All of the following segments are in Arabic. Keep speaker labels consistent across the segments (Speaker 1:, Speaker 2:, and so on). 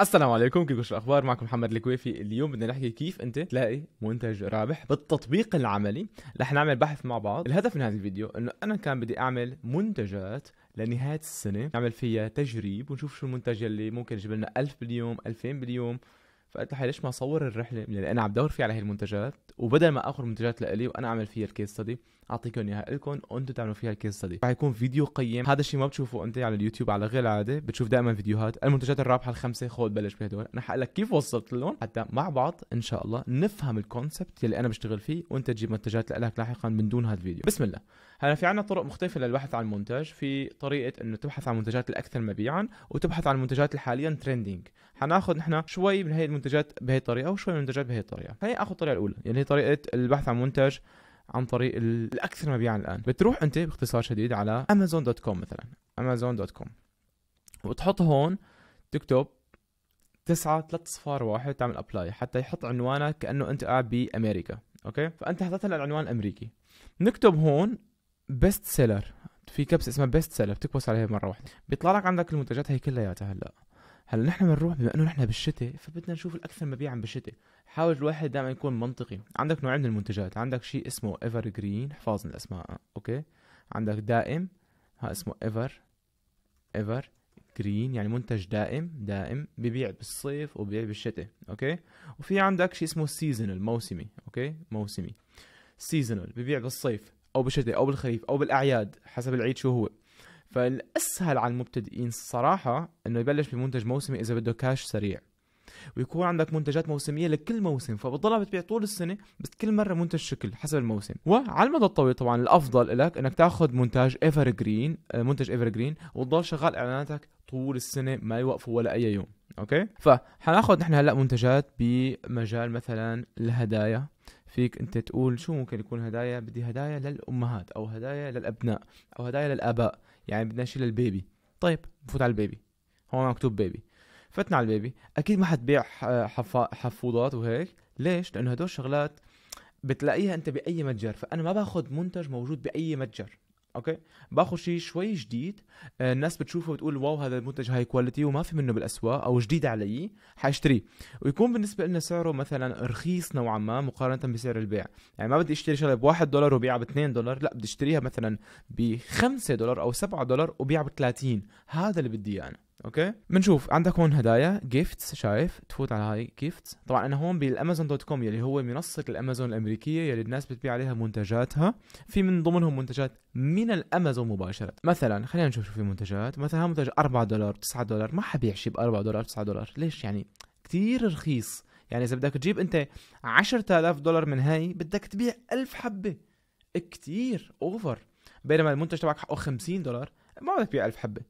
Speaker 1: السلام عليكم كيفكم شو الاخبار معكم محمد الكويفي اليوم بدنا نحكي كيف انت تلاقي منتج رابح بالتطبيق العملي رح نعمل بحث مع بعض الهدف من هذا الفيديو انه انا كان بدي اعمل منتجات لنهاية السنة نعمل فيها تجريب ونشوف شو المنتج اللي ممكن يجيب لنا 1000 باليوم 2000 باليوم فقلت لحالي ليش ما اصور الرحلة اللي يعني انا عم بدور فيها على هي المنتجات وبدل ما اخذ منتجات لإلي وانا اعمل فيها الكيس ستدي اعطيكم اياها لكم وانتم تعملوا فيها الكيس ستدي رح يكون فيديو قيم هذا الشيء ما بتشوفه انت على اليوتيوب على غير العاده بتشوف دائما فيديوهات المنتجات الرابحه الخمسه خود بلش بهدول انا حقول لك كيف وصلت لهم حتى مع بعض ان شاء الله نفهم الكونسبت يلي انا بشتغل فيه وانت تجيب منتجات لك لاحقا من دون هذا الفيديو بسم الله هلا في عنا طرق مختلفه للبحث عن منتج في طريقه انه تبحث عن المنتجات الاكثر مبيعا وتبحث عن المنتجات اللي حاليا حناخذ نحن شوي من هي المنتجات بهي الطريقه وشوي من المنتجات بهي الطريقه خلينا ناخذ الطريقه الاولى يعني هي طريقه البحث عن منتج عن طريق الاكثر مبيعا الان بتروح انت باختصار شديد على امازون دوت كوم مثلا امازون دوت كوم وتحط هون تكتب تسعة ثلاث صفار واحد تعمل ابلاي حتى يحط عنوانك كانه انت قاعد بامريكا اوكي فانت حطيت هلا العنوان الامريكي نكتب هون بيست سيلر في كبسه اسمها بيست سيلر بتكبس عليها مره واحده بيطلع لك عندك المنتجات هي كلياتها هلا هلا نحن بنروح بما انه نحن بالشتاء فبدنا نشوف الاكثر مبيعا بالشتاء حاول الواحد دائما يكون منطقي عندك نوعين من المنتجات عندك شيء اسمه ايفر جرين حفظنا الاسماء اوكي عندك دائم ها اسمه ايفر ايفر جرين يعني منتج دائم دائم ببيع بالصيف وبيع بالشتاء اوكي وفي عندك شيء اسمه سيزونال موسمي اوكي موسمي سيزونال ببيع بالصيف او بالشتاء او بالخريف او بالاعياد حسب العيد شو هو فالاسهل على المبتدئين الصراحه انه يبلش بمنتج موسمي اذا بده كاش سريع ويكون عندك منتجات موسميه لكل موسم فبتضلها بتبيع طول السنه بس كل مره منتج شكل حسب الموسم وعلى المدى الطويل طبعا الافضل لك انك تاخذ منتج ايفر آه، جرين منتج ايفر جرين وتضل شغال اعلاناتك طول السنه ما يوقفوا ولا اي يوم اوكي فحناخذ نحن هلا منتجات بمجال مثلا الهدايا فيك انت تقول شو ممكن يكون هدايا بدي هدايا للامهات او هدايا للابناء او هدايا للاباء يعني بدنا شيء للبيبي طيب بفوت على البيبي هون مكتوب بيبي فتنا على البيبي اكيد ما حتبيع حفوضات وهيك ليش لانه هدول شغلات بتلاقيها انت باي متجر فانا ما باخذ منتج موجود باي متجر اوكي باخذ شيء شوي جديد آه، الناس بتشوفه بتقول واو هذا المنتج هاي كواليتي وما في منه بالاسواق او جديد علي حاشتريه ويكون بالنسبه لنا سعره مثلا رخيص نوعا ما مقارنه بسعر البيع يعني ما بدي اشتري شغله ب 1 دولار وبيعها ب 2 دولار لا بدي اشتريها مثلا ب 5 دولار او 7 دولار وبيعها ب 30 هذا اللي بدي اياه يعني. انا اوكي بنشوف عندك هون هدايا جيفتس شايف تفوت على هاي جيفتس طبعا انا هون بالامازون دوت كوم يلي هو منصه الامازون الامريكيه يلي الناس بتبيع عليها منتجاتها في من ضمنهم منتجات من الامازون مباشره مثلا خلينا نشوف شو في منتجات مثلا منتج 4 دولار 9 دولار ما حبيع شيء ب 4 دولار 9 دولار ليش يعني كثير رخيص يعني اذا بدك تجيب انت 10000 دولار من هاي بدك تبيع 1000 حبه كثير اوفر بينما المنتج تبعك حقه 50 دولار ما بدك تبيع 1000 حبه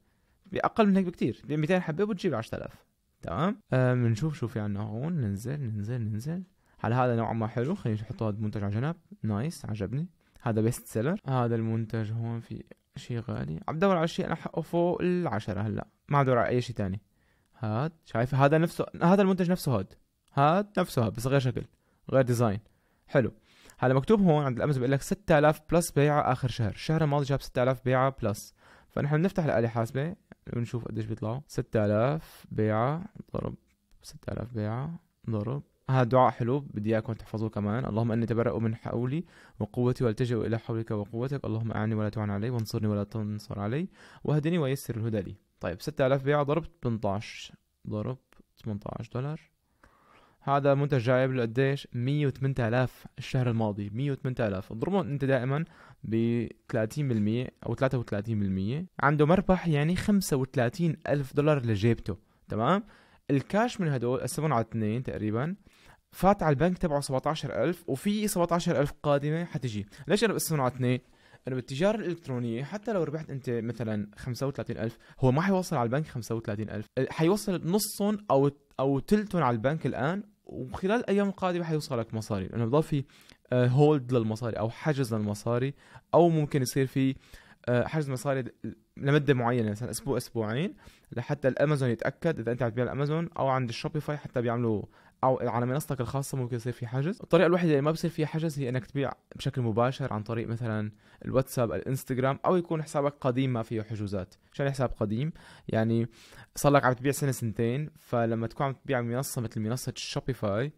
Speaker 1: باقل من هيك بكثير 200 حبه بتجيب 10000 تمام بنشوف آه، شو في عندنا هون ننزل ننزل ننزل هلا هذا نوعا ما حلو خلينا نحط هذا المنتج على جنب نايس عجبني هذا بيست سيلر هذا المنتج هون في شيء غالي عم بدور على شيء انا حقه فوق العشرة هلا ما عم بدور على اي شيء تاني هاد شايف هذا نفسه هذا المنتج نفسه هاد هاد نفسه هاد بس غير شكل غير ديزاين حلو هلا مكتوب هون عند الامز بيقول لك 6000 بلس بيعه اخر شهر الشهر الماضي جاب 6000 بيعه بلس فنحن بنفتح الاله الحاسبه ونشوف قديش بيطلعوا 6000 بيعة ضرب 6000 بيعة ضرب هذا دعاء حلو بدي اياكم تحفظوه كمان اللهم اني تبرأ من حولي وقوتي والتجئ الى حولك وقوتك اللهم اعني ولا تعن علي وانصرني ولا تنصر علي واهدني ويسر الهدى لي طيب 6000 بيعة ضرب 18 ضرب 18 دولار هذا منتج جايب له قديش 108000 الشهر الماضي 108000 اضربهم انت دائما ب 30% او 33% عنده مربح يعني 35000 دولار لجيبته تمام الكاش من هدول قسمهم على اثنين تقريبا فات على البنك تبعه 17000 وفي 17000 قادمه حتجي ليش انا بقسمهم على اثنين انه بالتجاره الالكترونيه حتى لو ربحت انت مثلا 35000 هو ما حيوصل على البنك 35000 حيوصل نصهم او او ثلثهم على البنك الان وخلال الايام القادمه حيوصلك مصاري لانه بضل في هولد آه، للمصاري او حجز للمصاري او ممكن يصير في آه، حجز مصاري لمده معينه مثلا اسبوع اسبوعين لحتى الامازون يتاكد اذا انت عم تبيع الامازون او عند الشوبيفاي حتى بيعملوا او على منصتك الخاصه ممكن يصير في حجز الطريقه الوحيده اللي ما بصير فيها حجز هي انك تبيع بشكل مباشر عن طريق مثلا الواتساب الانستغرام او يكون حسابك قديم ما فيه حجوزات عشان حساب قديم يعني صار لك عم تبيع سنه سنتين فلما تكون عم تبيع منصه مثل منصه شوبيفاي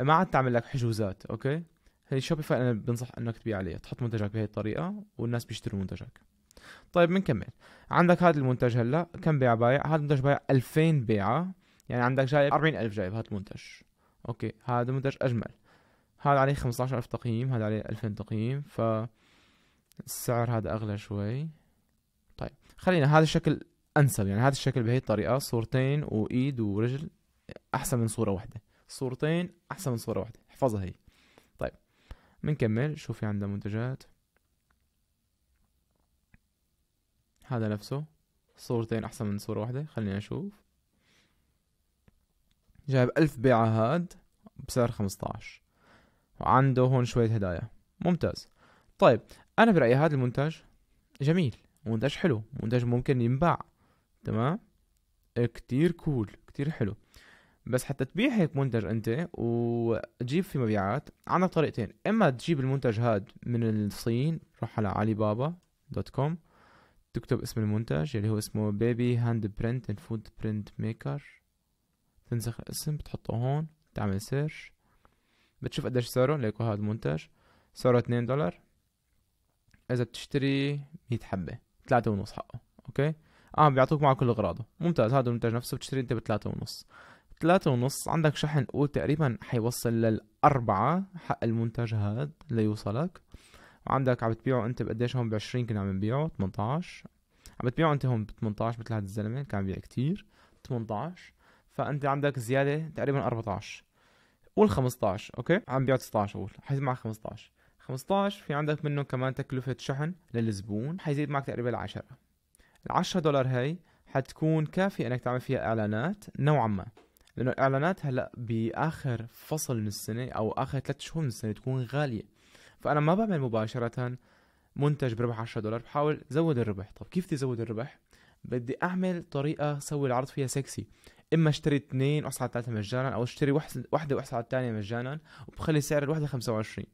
Speaker 1: ما عاد تعمل لك حجوزات اوكي هي شوبيفاي انا بنصح انك تبيع عليها تحط منتجك بهي الطريقه والناس بيشتروا منتجك طيب بنكمل عندك هذا المنتج هلا كم بيعه بايع هذا المنتج بايع 2000 بيعه يعني عندك جايب 40000 جايب هذا المنتج اوكي هذا منتج اجمل هذا عليه 15000 تقييم هذا عليه 2000 تقييم ف السعر هذا اغلى شوي طيب خلينا هذا الشكل انسب يعني هذا الشكل بهي الطريقه صورتين وايد ورجل احسن من صوره واحده صورتين احسن من صوره واحده احفظها هي طيب بنكمل شو في عندنا منتجات هذا نفسه صورتين احسن من صوره واحده خلينا نشوف جايب ألف بيعة هاد بسعر 15 وعنده هون شوية هدايا ممتاز طيب أنا برأيي هذا المنتج جميل منتج حلو منتج ممكن ينباع تمام كتير كول كتير حلو بس حتى تبيع هيك منتج انت وتجيب في مبيعات عندك طريقتين اما تجيب المنتج هاد من الصين روح على علي بابا دوت كوم تكتب اسم المنتج اللي هو اسمه بيبي هاند برنت اند فود برنت ميكر تنسخ الاسم بتحطه هون تعمل سيرش بتشوف قديش صاروا ليكو هذا المنتج صاروا 2 دولار اذا بتشتري مية حبة تلاتة ونص حقه اوكي اه بيعطوك معه كل اغراضه ممتاز هذا المنتج نفسه بتشتري انت بتلاتة ونص تلاتة ونص عندك شحن قول تقريبا حيوصل للأربعة حق المنتج هاد ليوصلك وعندك عم بتبيعه انت بقديش هون بعشرين كنا عم نبيعه 18 عم بتبيعه انت هون 18 مثل هاد الزلمة كان عم بيع كتير 18 فانت عندك زياده تقريبا 14 قول 15 اوكي عم بيع 19 قول حيزيد معك 15 15 في عندك منه كمان تكلفة شحن للزبون حيزيد معك تقريبا 10 ال 10 دولار هي حتكون كافية انك تعمل فيها اعلانات نوعا ما لانه الاعلانات هلا باخر فصل من السنة او اخر ثلاث شهور من السنة تكون غالية فانا ما بعمل مباشرة منتج بربح 10 دولار بحاول زود الربح طب كيف تزود الربح بدي اعمل طريقه سوي العرض فيها سكسي اما اشتري اثنين واحصل على الثالثه مجانا او اشتري وحده واحصل على الثانيه مجانا وبخلي سعر الوحده 25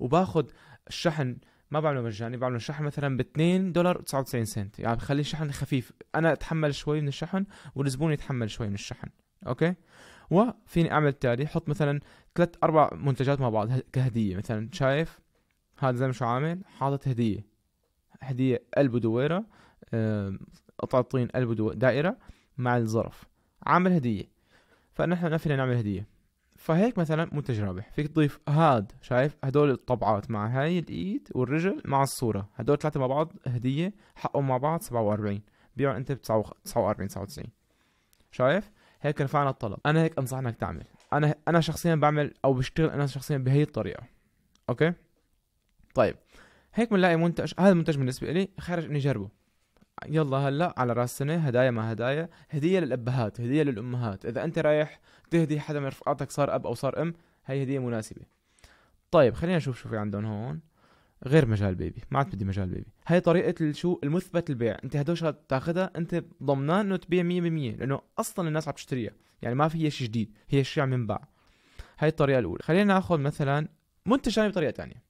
Speaker 1: وباخذ الشحن ما بعمله مجاني بعمله شحن مثلا ب 2 دولار و 99 سنت يعني بخلي الشحن خفيف انا اتحمل شوي من الشحن والزبون يتحمل شوي من الشحن اوكي وفيني اعمل التالي حط مثلا ثلاث اربع منتجات مع بعض كهديه مثلا شايف هذا زي شو عامل حاطط هديه هديه قلب ودويره قطعه طين قلب دائره مع الظرف عامل هديه فنحن ما فينا نعمل هديه فهيك مثلا منتج رابح فيك تضيف هاد شايف هدول الطبعات مع هاي الايد والرجل مع الصوره هدول ثلاثه مع بعض هديه حقهم مع بعض 47 بيعوا انت واربعين 49 99 شايف هيك رفعنا الطلب انا هيك انصح انك تعمل انا انا شخصيا بعمل او بشتغل انا شخصيا بهي الطريقه اوكي طيب هيك بنلاقي منتج هذا المنتج بالنسبه لي خارج اني اجربه يلا هلا على راس سنه هدايا ما هدايا هديه للابهات هديه للامهات اذا انت رايح تهدي حدا من رفقاتك صار اب او صار ام هي هديه مناسبه طيب خلينا نشوف شو في عندهم هون غير مجال بيبي ما عاد بدي مجال بيبي هي طريقه شو المثبت البيع انت هدول شغلات بتاخذها انت ضمنان انه تبيع 100% لانه اصلا الناس عم تشتريها يعني ما فيها شيء جديد هي شيء عم ينباع هاي الطريقه الاولى خلينا ناخذ مثلا منتج ثاني بطريقه ثانيه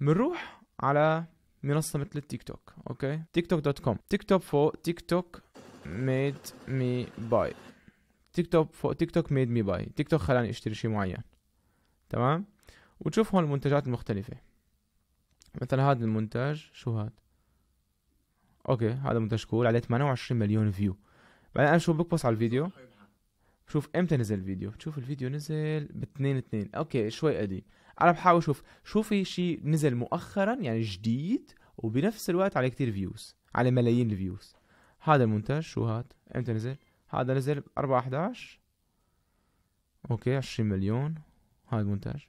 Speaker 1: بنروح على منصه مثل التيك توك اوكي تيك توك دوت كوم تيك توك فوق تيك توك ميد مي باي تيك توك فوق تيك توك ميد مي باي تيك توك خلاني اشتري شيء معين تمام وتشوف هون المنتجات المختلفه مثلا هذا المنتج شو هاد اوكي هذا منتج كول عليه 28 مليون فيو بعدين انا شو بكبس على الفيديو شوف امتى نزل الفيديو شوف الفيديو نزل ب 2 2 اوكي شوي قديم انا بحاول اشوف شو في شيء نزل مؤخرا يعني جديد وبنفس الوقت على كتير فيوز على ملايين الفيوز هذا المونتاج شو هاد امتى نزل هذا نزل 4 11 اوكي 20 مليون هاي المونتاج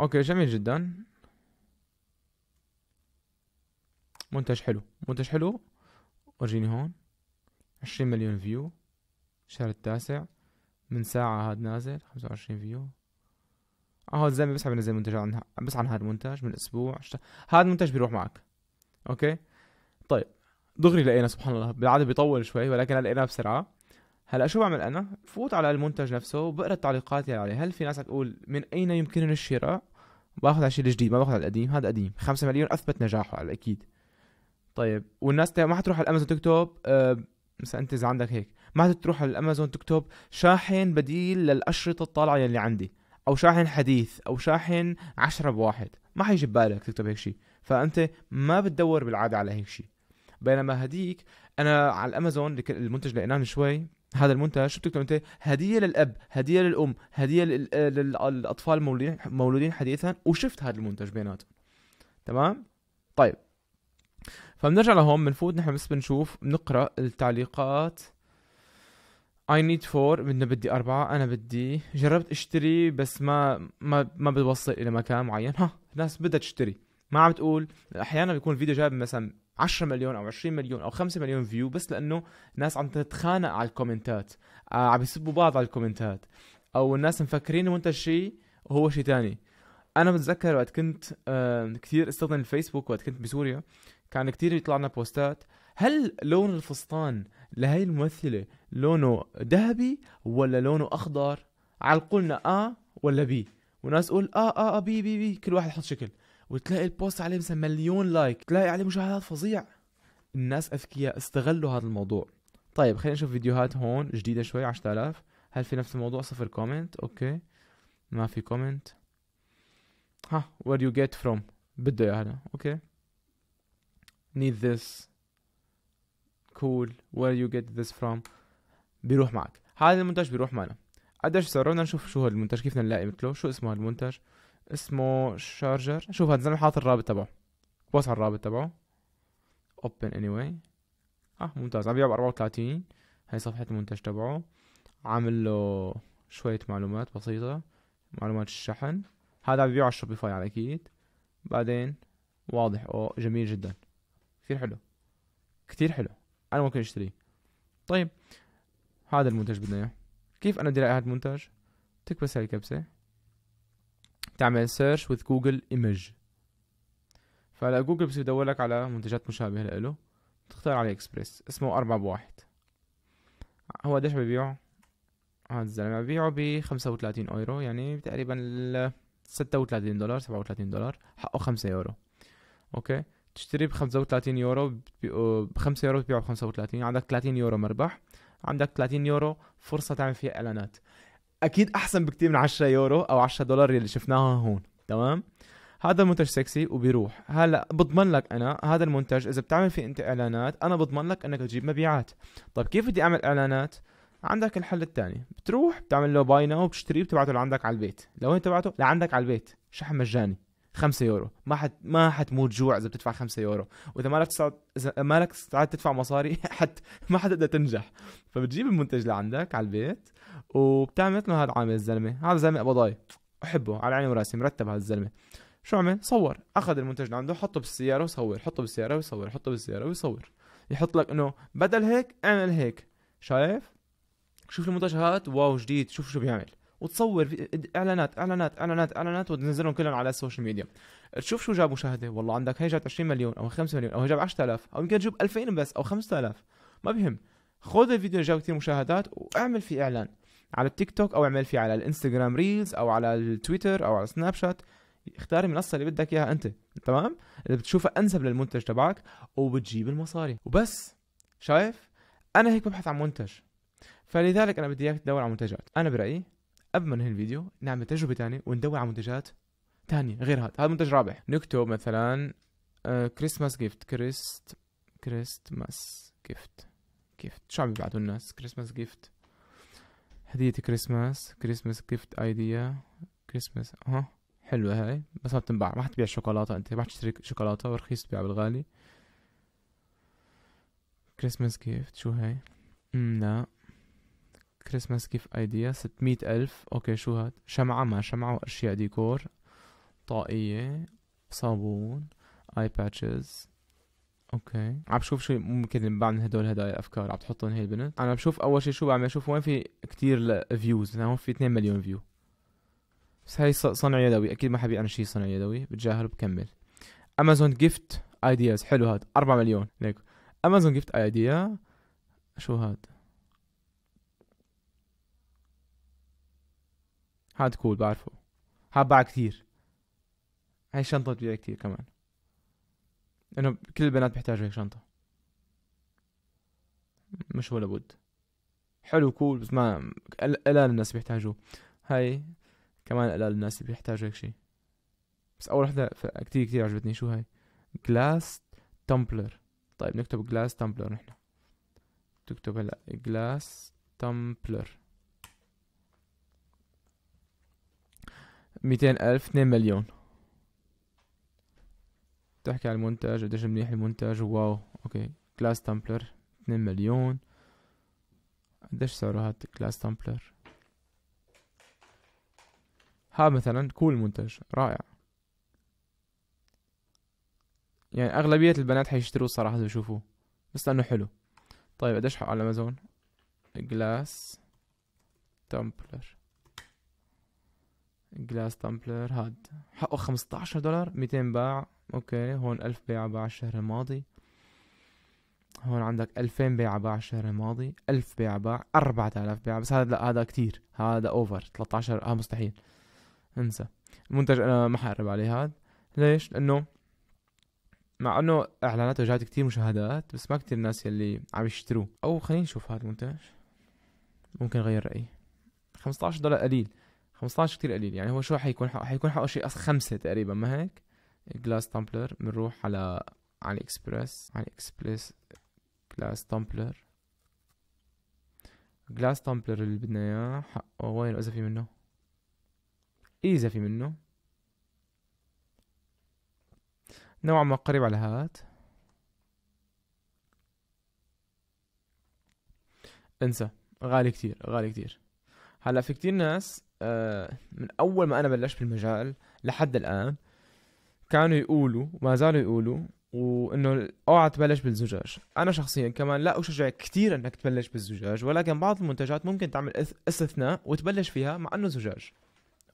Speaker 1: اوكي جميل جدا منتج حلو منتج حلو ورجيني هون عشرين مليون فيو الشهر التاسع من ساعة هاد نازل خمسة وعشرين فيو اه هو الزلمة بس عم ينزل منتج عن بس عن هاد المنتج من اسبوع شت... هاد المنتج بيروح معك اوكي طيب دغري لقينا سبحان الله بالعاده بيطول شوي ولكن لقيناه بسرعه هلا شو بعمل انا بفوت على المنتج نفسه وبقرا التعليقات اللي عليه هل في ناس تقول من اين يمكنني الشراء باخذ على الشيء الجديد ما باخذ على القديم هذا قديم 5 مليون اثبت نجاحه على الاكيد طيب والناس ما حتروح على الامازون تكتب أه مثلا انت اذا عندك هيك ما تروح على الامازون تكتب شاحن بديل للاشرطه الطالعه اللي عندي او شاحن حديث او شاحن عشرة بواحد ما حيجي ببالك تكتب هيك شيء فانت ما بتدور بالعاده على هيك شيء بينما هديك انا على الامازون المنتج لقيناه من شوي هذا المنتج شو بتكتب انت هديه للاب هديه للام هديه للاطفال المولودين مولودين حديثا وشفت هذا المنتج بيناتهم تمام طيب فبنرجع لهون بنفوت نحن بس بنشوف بنقرا التعليقات I need four بدنا بدي أربعة أنا بدي جربت أشتري بس ما ما ما بتوصل إلى مكان معين ها ناس بدها تشتري ما عم تقول أحيانا بيكون الفيديو جاب مثلا 10 مليون أو 20 مليون أو 5 مليون فيو بس لأنه ناس عم تتخانق على الكومنتات آه عم يسبوا بعض على الكومنتات أو الناس مفكرين وأنت شيء وهو شيء تاني أنا بتذكر وقت كنت آه كثير استخدم الفيسبوك وقت كنت بسوريا كان كتير يطلع لنا بوستات هل لون الفستان لهي الممثلة لونه ذهبي ولا لونه أخضر على قولنا آه ولا بي وناس تقول آ آ آ بي بي بي كل واحد يحط شكل وتلاقي البوست عليه مثلا مليون لايك تلاقي عليه مشاهدات فظيع الناس أذكياء استغلوا هذا الموضوع طيب خلينا نشوف فيديوهات هون جديدة شوي 10000 هل في نفس الموضوع صفر كومنت اوكي ما في كومنت ها where you get from بده هلا اوكي need this cool where you get this from بيروح معك هذا المنتج بيروح معنا قديش صار بدنا نشوف شو هو المنتج كيف نلاقي مثله شو اسمه المنتج اسمه شارجر شوف هذا الزلمه نعم، حاط الرابط تبعه بوس على الرابط تبعه open anyway اه ممتاز عم بيبيع ب 34 هاي صفحة المنتج تبعه عامل له شوية معلومات بسيطة معلومات الشحن هذا عم بيبيعه على الشوبيفاي على اكيد بعدين واضح او جميل جدا كثير حلو كثير حلو انا ممكن اشتريه طيب هذا المنتج بدنا اياه كيف انا بدي الاقي هذا المنتج تكبس هاي الكبسه تعمل سيرش وذ جوجل ايمج فهلا جوجل بصير يدور لك على منتجات مشابهه له تختار علي اكسبريس اسمه أربعة بواحد هو قديش ببيعه هذا الزلمة ببيعه ب 35 اورو يعني تقريبا ستة 36 دولار 37 دولار حقه خمسة يورو اوكي تشتري ب 35 يورو ب 5 يورو بتبيعه ب 35 عندك 30 يورو مربح عندك 30 يورو فرصه تعمل فيها اعلانات اكيد احسن بكتير من 10 يورو او 10 دولار اللي شفناها هون تمام هذا المنتج سكسي وبيروح هلا بضمن لك انا هذا المنتج اذا بتعمل فيه انت اعلانات انا بضمن لك انك تجيب مبيعات طيب كيف بدي اعمل اعلانات عندك الحل الثاني بتروح بتعمل له باي ناو بتشتريه بتبعته لعندك على البيت لوين تبعته لعندك على البيت شحن مجاني 5 يورو ما حت ما حتموت جوع اذا بتدفع 5 يورو واذا مالك تساعد اذا مالك استعد تدفع مصاري حت ما حتقدر تنجح فبتجيب المنتج لعندك على البيت وبتعمل مثل هذا عامل الزلمه هذا زلمه قبضاي احبه على عيني وراسي مرتب هذا الزلمه شو عمل صور اخذ المنتج لعنده حطه بالسياره وصور حطه بالسياره وصور حطه بالسياره ويصور يحط لك انه بدل هيك اعمل هيك شايف شوف المنتج هذا واو جديد شوف شو بيعمل وتصور اعلانات اعلانات اعلانات اعلانات وتنزلهم كلهم على السوشيال ميديا تشوف شو جاب مشاهده والله عندك هي جابت 20 مليون او 5 مليون او هي جاب 10000 او يمكن تجيب 2000 بس او 5000 ما بهم خذ الفيديو اللي جاب كثير مشاهدات واعمل فيه اعلان على التيك توك او اعمل فيه على الانستغرام ريلز او على التويتر او على سناب شات اختار المنصه اللي بدك اياها انت تمام اللي بتشوفها انسب للمنتج تبعك وبتجيب المصاري وبس شايف انا هيك ببحث عن منتج فلذلك انا بدي اياك تدور على منتجات انا برايي قبل ما ننهي الفيديو نعمل تجربه ثانيه وندور على منتجات ثانيه غير هذا هذا منتج رابح نكتب مثلا كريسماس جيفت كريست كريستماس جيفت جيفت شو عم يبعتوا الناس كريسماس جيفت هدية كريسماس كريسماس جيفت ايديا كريسماس اها حلوة هاي بس ما بتنباع ما حتبيع شوكولاتة انت ما حتشتري شوكولاتة ورخيص تبيع بالغالي كريسماس جيفت شو هاي لا كريسماس كيف ايديا ستمية ألف أوكي شو هاد شمعة ما شمعة وأشياء ديكور طاقية صابون اي باتشز اوكي عم بشوف شو ممكن من هدول هدايا الافكار عم تحطهم هي البنت انا بشوف اول شيء شو بعمل شوف وين في كتير فيوز هون في 2 مليون فيو بس هي صنع يدوي اكيد ما حبي انا شيء صنع يدوي بتجاهل وبكمل امازون جيفت ايدياز حلو هاد 4 مليون ليك امازون جيفت ايديا شو هاد هاد كول بعرفه هاد باع كثير هاي الشنطة بتبيع كثير كمان انه كل البنات بيحتاجوا هيك شنطة مش ولا بد حلو كول بس ما قلال الناس بيحتاجوه هاي كمان قلال الناس بيحتاجوا هيك شيء بس اول وحدة كتير كتير عجبتني شو هاي جلاس تمبلر طيب نكتب جلاس تمبلر نحن تكتب هلا جلاس تمبلر ميتين ألف اثنين مليون تحكي على المونتاج قديش منيح المونتاج واو اوكي كلاس تامبلر اثنين مليون قديش سعره هاد كلاس تامبلر ها مثلا كول منتج رائع يعني اغلبية البنات حيشتروه صراحة بشوفوه بس لانه حلو طيب قديش حق على امازون جلاس تامبلر جلاس تامبلر هاد حقه 15 دولار 200 باع اوكي هون 1000 بيعة باع الشهر الماضي هون عندك 2000 بيعة باع الشهر الماضي 1000 بيعة باع 4000 بيعة بس هذا لا هذا كتير هذا اوفر 13 اه مستحيل انسى المنتج انا ما حقرب عليه هاد ليش لانه مع انه اعلاناته جات كتير مشاهدات بس ما كتير ناس يلي عم يشتروه او خلينا نشوف هذا المنتج ممكن غير رايي 15 دولار قليل 15 كتير قليل يعني هو شو حيكون حقه حيكون حقه شيء خمسة تقريبا ما هيك جلاس تامبلر بنروح على على اكسبرس على اكسبرس جلاس تامبلر جلاس تامبلر اللي بدنا اياه حقه وين اذا في منه اذا في منه نوعا ما قريب على هات انسى غالي كتير غالي كتير هلا في كتير ناس آه، من اول ما انا بلشت بالمجال لحد الان كانوا يقولوا وما زالوا يقولوا وانه اوعى تبلش بالزجاج انا شخصيا كمان لا اشجع كثير انك تبلش بالزجاج ولكن بعض المنتجات ممكن تعمل استثناء وتبلش فيها مع انه زجاج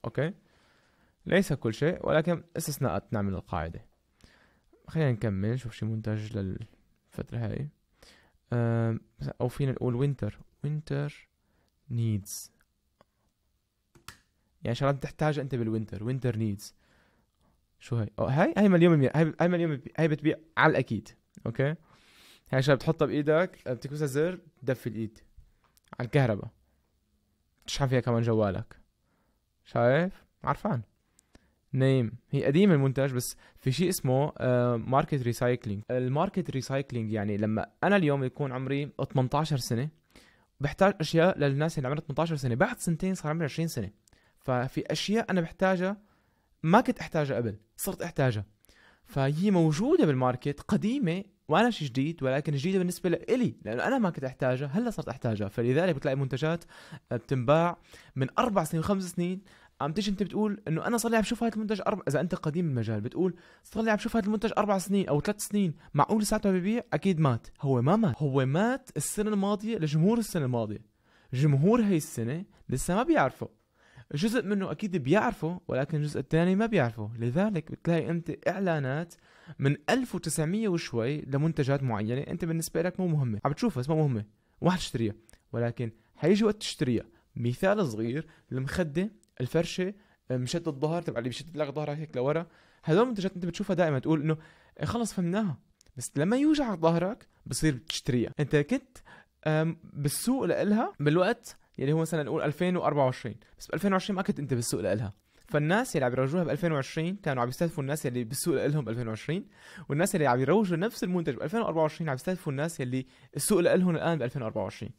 Speaker 1: اوكي ليس كل شيء ولكن استثناءات نعمل القاعده خلينا نكمل نشوف شي منتج للفتره هاي او فينا نقول وينتر وينتر نيدز يعني شغلات تحتاجها انت بالوينتر وينتر نيدز شو هي؟ أو هاي هاي مليون بالمية هاي هاي مليون هاي بتبيع على الاكيد اوكي هاي شغله بتحطها بايدك بتكبسها زر بتدفي الايد على الكهرباء تشحن فيها كمان جوالك شايف عرفان نيم هي قديمة المنتج بس في شيء اسمه ماركت آه، ريسايكلينج الماركت ريسايكلينج يعني لما انا اليوم يكون عمري 18 سنة بحتاج اشياء للناس اللي عمرها 18 سنة بعد سنتين صار عمري 20 سنة ففي اشياء انا بحتاجها ما كنت احتاجها قبل صرت احتاجها فهي موجوده بالماركت قديمه وانا شيء جديد ولكن جديده بالنسبه لي لانه انا ما كنت احتاجها هلا صرت احتاجها فلذلك بتلاقي منتجات بتنباع من اربع سنين وخمس سنين عم تيجي انت بتقول انه انا صار لي عم شوف هذا المنتج أربع اذا انت قديم المجال بتقول صار لي عم شوف هذا المنتج اربع سنين او ثلاث سنين معقول لساته ببيع اكيد مات هو ما مات هو مات السنه الماضيه لجمهور السنه الماضيه جمهور هي السنه لسه ما بيعرفه جزء منه اكيد بيعرفه ولكن الجزء الثاني ما بيعرفه لذلك بتلاقي انت اعلانات من 1900 وشوي لمنتجات معينه انت بالنسبه لك مو مهمه عم تشوفها بس مو مهمه وما حتشتريها ولكن حيجي وقت تشتريها مثال صغير المخده الفرشه آه، مشد الظهر تبع اللي بشد لك ظهرك هيك لورا هذول المنتجات انت بتشوفها دائما تقول انه آه، خلص فهمناها بس لما يوجعك ظهرك بصير تشتريها انت كنت بالسوق لإلها بالوقت يلي يعني هو مثلا نقول 2024 بس ب 2020 ما كنت انت بالسوق لإلها فالناس اللي عم يروجوها ب 2020 كانوا عم يستهدفوا الناس اللي بالسوق لهم ب 2020 والناس اللي عم يروجوا نفس المنتج ب 2024 عم يستهدفوا الناس اللي السوق لهم الان ب 2024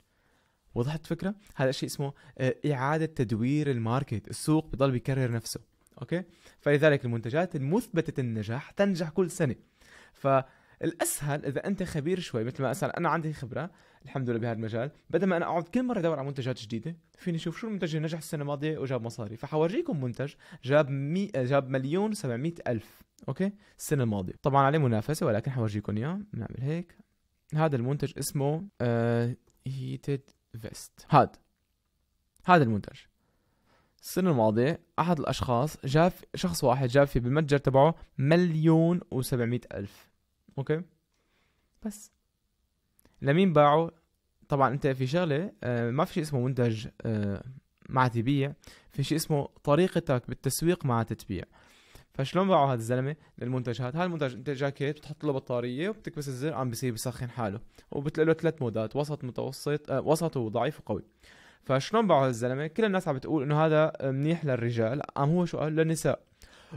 Speaker 1: وضحت الفكره؟ هذا الشيء اسمه آه، اعاده تدوير الماركت، السوق بضل بيكرر نفسه، اوكي؟ فلذلك المنتجات المثبته النجاح تنجح كل سنه. فالاسهل اذا انت خبير شوي مثل ما اسال انا عندي خبره الحمد لله بهذا المجال بدل ما انا اقعد كل مره ادور على منتجات جديده فيني اشوف شو المنتج اللي نجح السنه الماضيه وجاب مصاري فحورجيكم منتج جاب مي... جاب مليون و700 الف اوكي السنه الماضيه طبعا عليه منافسه ولكن حورجيكم اياه بنعمل هيك هذا المنتج اسمه هيتد فيست هذا هذا المنتج السنة الماضية أحد الأشخاص جاب شخص واحد جاب في بالمتجر تبعه مليون وسبعمية ألف أوكي بس لمين باعه طبعا انت في شغله آه، ما في شيء اسمه منتج آه، مع تبيع في شيء اسمه طريقتك بالتسويق مع تتبيع فشلون باعوا هذا الزلمه للمنتجات هذا المنتج انت جاكيت بتحط له بطاريه وبتكبس الزر عم بيصير بيسخن حاله وبتلاقي له ثلاث مودات وسط متوسط آه، وسط وضعيف وقوي فشلون باعوا هذا الزلمه كل الناس عم بتقول انه هذا منيح للرجال قام هو شو قال للنساء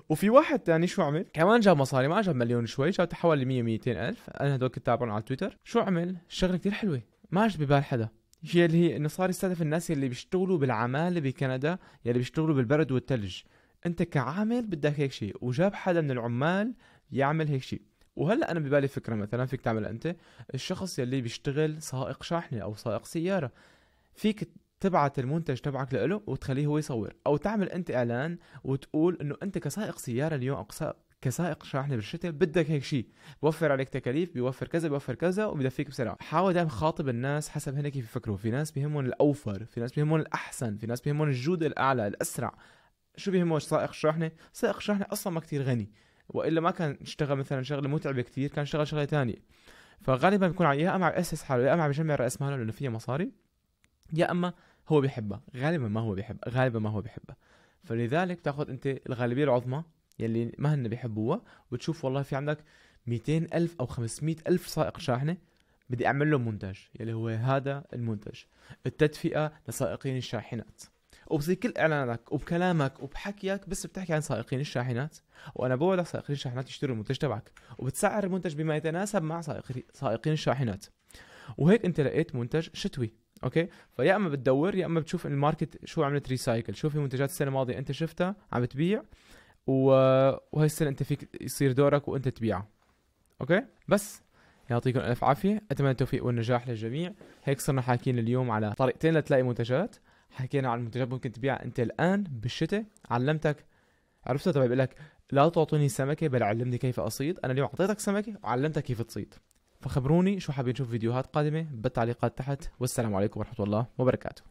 Speaker 1: وفي واحد تاني شو عمل كمان جاب مصاري ما جاب مليون شوي جاب حوالي 100 200 الف انا هدول كنت تابعهم على تويتر شو عمل شغله كثير حلوه ما اجت ببال حدا هي اللي هي انه صار يستهدف الناس يلي بيشتغلوا بالعماله بكندا يلي بيشتغلوا بالبرد والثلج انت كعامل بدك هيك شيء وجاب حدا من العمال يعمل هيك شيء وهلا انا ببالي فكره مثلا فيك تعمل انت الشخص يلي بيشتغل سائق شاحنه او سائق سياره فيك تبعت المنتج تبعك له وتخليه هو يصور او تعمل انت اعلان وتقول انه انت كسائق سياره اليوم او كسائق شاحنه بالشتاء بدك هيك شيء بوفر عليك تكاليف بيوفر كذا بيوفر كذا وبدفيك بسرعه حاول دائما خاطب الناس حسب هنا كيف يفكروا في ناس بيهمهم الاوفر في ناس بيهمهم الاحسن في ناس بيهمهم الجوده الاعلى الاسرع شو بيهمه سائق الشاحنه سائق الشاحنه اصلا ما كتير غني والا ما كان اشتغل مثلا شغله متعبه كتير كان اشتغل شغله ثانيه فغالبا بيكون يا اما عم ياسس حاله يا اما عم يجمع راس ماله لانه فيها مصاري يا اما هو بيحبها غالبا ما هو بيحب غالبا ما هو بيحبها فلذلك تاخذ انت الغالبيه العظمى يلي ما هن بيحبوها وتشوف والله في عندك 200 ألف أو 500 ألف سائق شاحنة بدي أعمل له منتج يلي هو هذا المنتج التدفئة لسائقين الشاحنات وبصير كل اعلانك وبكلامك وبحكيك بس بتحكي عن سائقين الشاحنات وانا بوعدك سائقين الشاحنات يشتروا المنتج تبعك وبتسعر المنتج بما يتناسب مع سائقين الشاحنات وهيك انت لقيت منتج شتوي اوكي فيا اما بتدور يا اما بتشوف الماركت شو عملت ريسايكل شو في منتجات السنه الماضيه انت شفتها عم تبيع و... وهي السنه انت فيك يصير دورك وانت تبيعها اوكي بس يعطيكم الف عافيه اتمنى التوفيق والنجاح للجميع هيك صرنا حاكيين اليوم على طريقتين لتلاقي منتجات حكينا عن منتجات ممكن تبيعها انت الان بالشتاء علمتك عرفتها طبعا بقول لك لا تعطيني سمكه بل علمني كيف اصيد انا اليوم اعطيتك سمكه وعلمتك كيف تصيد فخبروني شو حابين نشوف فيديوهات قادمة بالتعليقات تحت والسلام عليكم ورحمة الله وبركاته